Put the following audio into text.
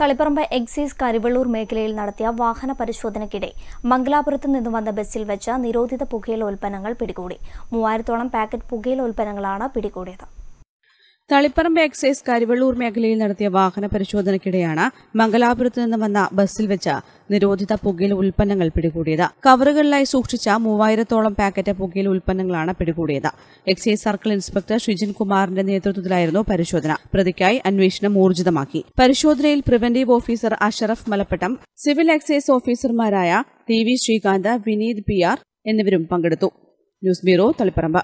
Taliparamba excise Karuvallur മേഖലയിൽ നടത്തിയ വാഹന പരിശോധനയ്ക്കിടെ മംഗലാപുരത്ത് നിന്നും വന്ന ബസ്സിൽ വെച്ച നിരോധിത പുകയില ഉൽപ്പന്നങ്ങൾ പിടികൂടി മൂവായിരത്തോളം പാക്കറ്റ് പുകയില ഉൽപ്പന്നങ്ങളാണ് പിടികൂടിയത് തളിപ്പറമ്പ് എക്സൈസ് കരിവള്ളൂർ മേഖലയിൽ നടത്തിയ വാഹന പരിശോധനയ്ക്കിടെയാണ് മംഗലാപുരത്ത് നിന്നും വന്ന ബസ്സിൽ വെച്ച നിരോധിത പുകയില ഉൽപ്പന്നങ്ങൾ പിടികൂടിയത് കവറുകളിലായി സൂക്ഷിച്ച മൂവായിരത്തോളം പാക്കറ്റ് പുകയില ഉൽപ്പന്നങ്ങളാണ് പിടികൂടിയത് എക്സൈസ് സർക്കിൾ ഇൻസ്പെക്ടർ ഷിജിൻ കുമാറിന്റെ നേതൃത്വത്തിലായിരുന്നു പരിശോധന പ്രതിക്കായി അന്വേഷണം ഊർജിതമാക്കി പരിശോധനയിൽ preventive officer Ashraf Malappattam civil excise ഓഫീസർമാരായ ടി ശ്രീകാന്ത് വിനീത് പി എന്നിവരും പങ്കെടുത്തു ന്യൂസ് ബ്യൂറോ തളിപ്പറമ്പ്